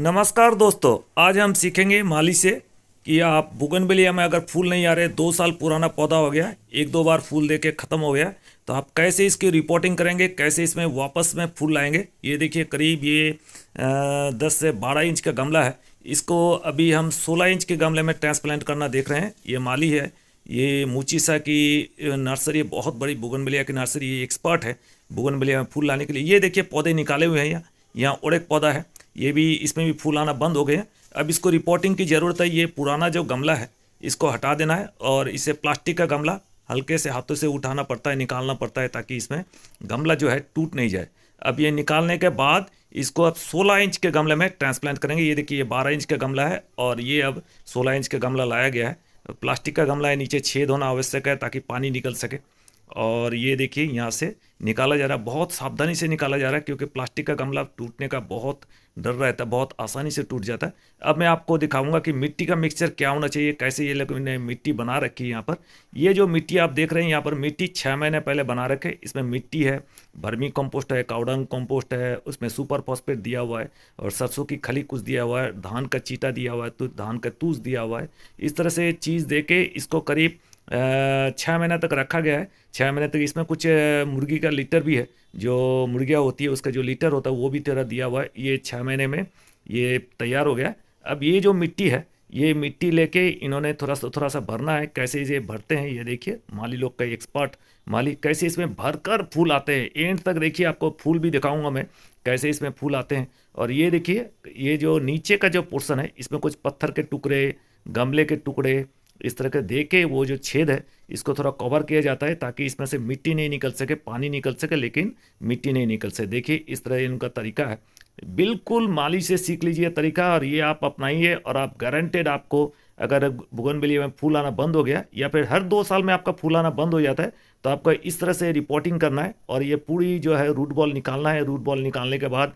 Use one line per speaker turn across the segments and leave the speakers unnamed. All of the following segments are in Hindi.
नमस्कार दोस्तों आज हम सीखेंगे माली से कि आप बुगनबेलिया में अगर फूल नहीं आ रहे दो साल पुराना पौधा हो गया एक दो बार फूल देके ख़त्म हो गया तो आप कैसे इसकी रिपोर्टिंग करेंगे कैसे इसमें वापस में फूल लाएंगे ये देखिए करीब ये दस से बारह इंच का गमला है इसको अभी हम सोलह इंच के गमले में ट्रांसप्लांट करना देख रहे हैं ये माली है ये मूचीसा की नर्सरी बहुत बड़ी बुगनबलिया की नर्सरी ये एक्सपर्ट है बलिया में फूल लाने के लिए ये देखिए पौधे निकाले हुए हैं यहाँ यहाँ और एक पौधा है ये भी इसमें भी फूल आना बंद हो गए हैं अब इसको रिपोर्टिंग की ज़रूरत है ये पुराना जो गमला है इसको हटा देना है और इसे प्लास्टिक का गमला हल्के से हाथों से उठाना पड़ता है निकालना पड़ता है ताकि इसमें गमला जो है टूट नहीं जाए अब ये निकालने के बाद इसको अब 16 इंच के गमले में ट्रांसप्लांट करेंगे ये देखिए ये 12 इंच का गमला है और ये अब 16 इंच का गमला लाया गया है प्लास्टिक का गमला है नीचे छेद होना आवश्यक है ताकि पानी निकल सके और ये देखिए यहाँ से निकाला जा रहा है बहुत सावधानी से निकाला जा रहा है क्योंकि प्लास्टिक का गमला टूटने का बहुत डर रहता है बहुत आसानी से टूट जाता है अब मैं आपको दिखाऊंगा कि मिट्टी का मिक्सचर क्या होना चाहिए कैसे ये लोग ने मिट्टी बना रखी है यहाँ पर ये जो मिट्टी आप देख रहे हैं यहाँ पर मिट्टी छः महीने पहले बना रखे इसमें मिट्टी है भर्मी कम्पोस्ट है काउडंग कम्पोस्ट है उसमें सुपर फॉस्फेट दिया हुआ है और सरसों की खली कुछ दिया हुआ है धान का चीटा दिया हुआ है तो धान का तूस दिया हुआ है इस तरह से चीज़ दे इसको करीब छः महीना तक रखा गया है छः महीने तक इसमें कुछ मुर्गी का लीटर भी है जो मुर्गियाँ होती है उसका जो लीटर होता है वो भी तेरा दिया हुआ है ये छः महीने में ये तैयार हो गया अब ये जो मिट्टी है ये मिट्टी लेके इन्होंने थोड़ा सा थोड़ा सा भरना है कैसे ये भरते हैं ये देखिए माली लोग का एक्सपर्ट माली कैसे इसमें भरकर फूल आते हैं एंड तक देखिए आपको फूल भी दिखाऊंगा मैं कैसे इसमें फूल आते हैं और ये देखिए ये जो नीचे का जो पोर्सन है इसमें कुछ पत्थर के टुकड़े गमले के टुकड़े इस तरह के दे के वो जो छेद है इसको थोड़ा कवर किया जाता है ताकि इसमें से मिट्टी नहीं निकल सके पानी निकल सके लेकिन मिट्टी नहीं निकल सके देखिए इस तरह इनका तरीका है बिल्कुल माली से सीख लीजिए तरीका और ये आप अपनाइए और आप गारंटेड आपको अगर बुगनबिलिया में फूल आना बंद हो गया या फिर हर दो साल में आपका फूल आना बंद हो जाता है तो आपको इस तरह से रिपोर्टिंग करना है और ये पूरी जो है रूट बॉल निकालना है रूट बॉल निकालने के बाद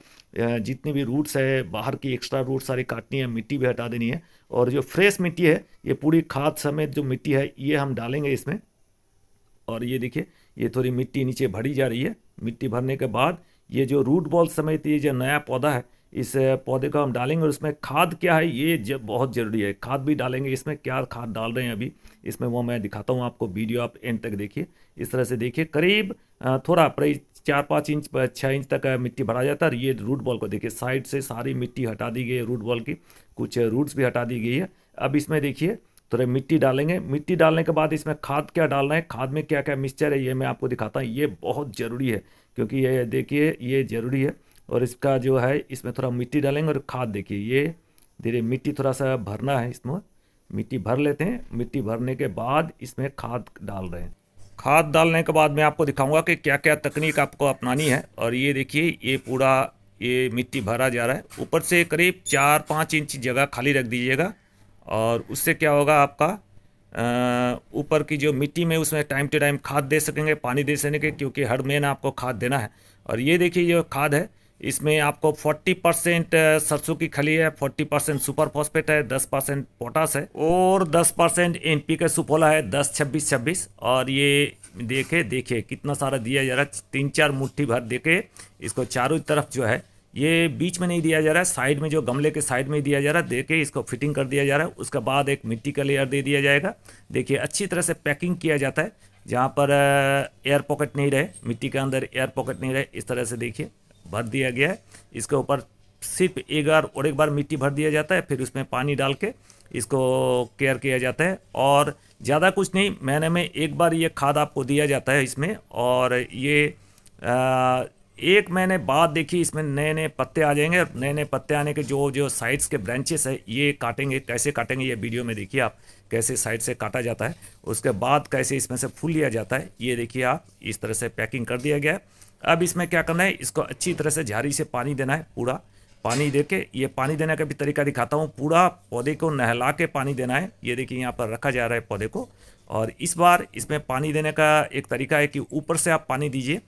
जितनी भी रूट्स है बाहर की एक्स्ट्रा रूट सारी काटनी है मिट्टी भी हटा देनी है और जो फ्रेश मिट्टी है ये पूरी खाद समेत जो मिट्टी है ये हम डालेंगे इसमें और ये देखिए ये थोड़ी मिट्टी नीचे भरी जा रही है मिट्टी भरने के बाद ये जो रूट बॉल समेत ये जो नया पौधा है इस पौधे को हम डालेंगे और उसमें खाद क्या है ये जब बहुत ज़रूरी है खाद भी डालेंगे इसमें क्या खाद डाल रहे हैं अभी इसमें वो मैं दिखाता हूँ आपको वीडियो आप एंड तक देखिए इस तरह से देखिए करीब थोड़ा प्राइस चार पाँच इंच छः इंच तक मिट्टी भरा जाता है ये रूट बॉल को देखिए साइड से सारी मिट्टी हटा दी गई है रूट बॉल की कुछ रूट्स भी हटा दी गई है अब इसमें देखिए थोड़े मिट्टी डालेंगे मिट्टी डालने के बाद इसमें खाद क्या डालना है खाद में क्या क्या मिक्सचर है ये मैं आपको दिखाता हूँ ये बहुत ज़रूरी है क्योंकि ये देखिए ये ज़रूरी है और इसका जो है इसमें थोड़ा मिट्टी डालेंगे और खाद देखिए ये धीरे मिट्टी थोड़ा सा भरना है इसमें मिट्टी भर लेते हैं मिट्टी भरने के बाद इसमें खाद डाल रहे हैं खाद डालने के बाद मैं आपको दिखाऊंगा कि क्या क्या तकनीक आपको अपनानी है और ये देखिए ये पूरा ये मिट्टी भरा जा रहा है ऊपर से करीब चार पाँच इंच जगह खाली रख दीजिएगा और उससे क्या होगा आपका ऊपर की जो मिट्टी में उसमें टाइम टू टाइम खाद दे सकेंगे पानी दे सकेंगे क्योंकि हर महीना आपको खाद देना है और ये देखिए जो खाद है इसमें आपको 40 परसेंट सरसों की खली है 40 परसेंट सुपर फॉस्फेट है 10 परसेंट पोटास है और 10 परसेंट एन का सुपोला है 10 छब्बीस छब्बीस और ये देखे देखिए कितना सारा दिया जा रहा है तीन चार मुट्ठी भर देखे इसको चारों तरफ जो है ये बीच में नहीं दिया जा रहा है साइड में जो गमले के साइड में दिया जा रहा है देखे इसको फिटिंग कर दिया जा रहा है उसके बाद एक मिट्टी का लेयर दे दिया जाएगा देखिए अच्छी तरह से पैकिंग किया जाता है जहाँ पर एयर पॉकेट नहीं रहे मिट्टी के अंदर एयर पॉकेट नहीं रहे इस तरह से देखिए भर दिया गया है इसके ऊपर सिर्फ एक बार और एक बार मिट्टी भर दिया जाता है फिर उसमें पानी डाल के इसको केयर किया जाता है और ज़्यादा कुछ नहीं महीने में एक बार ये खाद आपको दिया जाता है इसमें और ये आ, एक महीने बाद देखिए इसमें नए नए पत्ते आ जाएंगे नए नए पत्ते आने के जो जो साइड्स के ब्रांचेस है ये काटेंगे कैसे काटेंगे ये वीडियो में देखिए आप कैसे साइड से काटा जाता है उसके बाद कैसे इसमें से फूल लिया जाता है ये देखिए आप इस तरह से पैकिंग कर दिया गया है अब इसमें क्या करना है इसको अच्छी तरह से झारी से पानी देना है पूरा पानी दे के ये पानी देने का भी तरीका दिखाता हूँ पूरा पौधे को नहला के पानी देना है ये देखिए यहाँ पर रखा जा रहा है पौधे को और इस बार इसमें पानी देने का एक तरीका है कि ऊपर से आप पानी दीजिए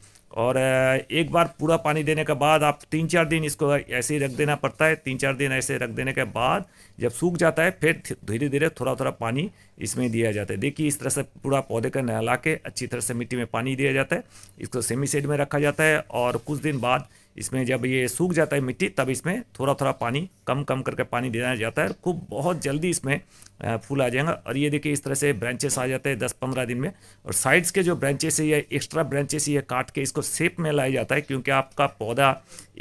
और एक बार पूरा पानी देने के बाद आप तीन चार दिन इसको ऐसे ही रख देना पड़ता है तीन चार दिन ऐसे रख देने के बाद जब सूख जाता है फिर धीरे धीरे थोड़ा थोड़ा पानी इसमें दिया जाता है देखिए इस तरह से पूरा पौधे का नहला के अच्छी तरह से मिट्टी में पानी दिया जाता है इसको सेमी सेड में रखा जाता है और कुछ दिन बाद इसमें जब ये सूख जाता है मिट्टी तब इसमें थोड़ा थोड़ा पानी कम कम करके पानी देना जाता है खूब बहुत जल्दी इसमें फूल आ जाएगा और ये देखिए इस तरह से ब्रांचेस आ जाते हैं दस पंद्रह दिन में और साइड्स के जो ब्रांचेस है या एक्स्ट्रा ब्रांचेस ये काट के इसको सेप में लाया जाता है क्योंकि आपका पौधा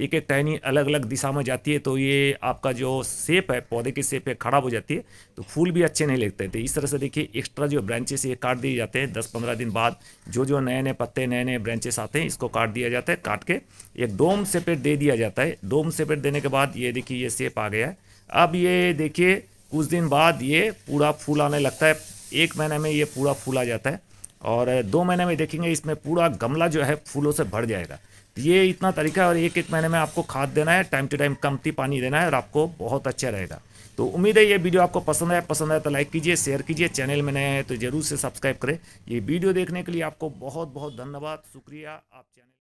एक एक टहनी अलग अलग दिशा में जाती है तो ये आपका जो सेप है पौधे की सेप है खराब हो जाती है तो फूल भी अच्छे नहीं लगते तो इस तरह से देखिए एक्स्ट्रा जो ब्रांचेस ये काट दिए जाते हैं दस पंद्रह दिन बाद जो जो नए नए पत्ते नए नए ब्रांचेस आते हैं इसको काट दिया जाता है काट के एक डोम सेपेट दे दिया जाता है डोम सेपेट देने के बाद ये देखिए ये सेप आ गया है अब ये देखिए कुछ दिन बाद ये पूरा फूल आने लगता है एक महीने में ये पूरा फूल आ जाता है और दो महीने में देखेंगे इसमें पूरा गमला जो है फूलों से भर जाएगा ये इतना तरीका है और एक एक महीने में आपको खाद देना है टाइम टू टाइम कमती पानी देना है और आपको बहुत अच्छा रहेगा तो उम्मीद है ये वीडियो आपको पसंद आया पसंद आया तो लाइक कीजिए शेयर कीजिए चैनल में नए हैं तो जरूर से सब्सक्राइब करें ये वीडियो देखने के लिए आपको बहुत बहुत धन्यवाद शुक्रिया आप चैनल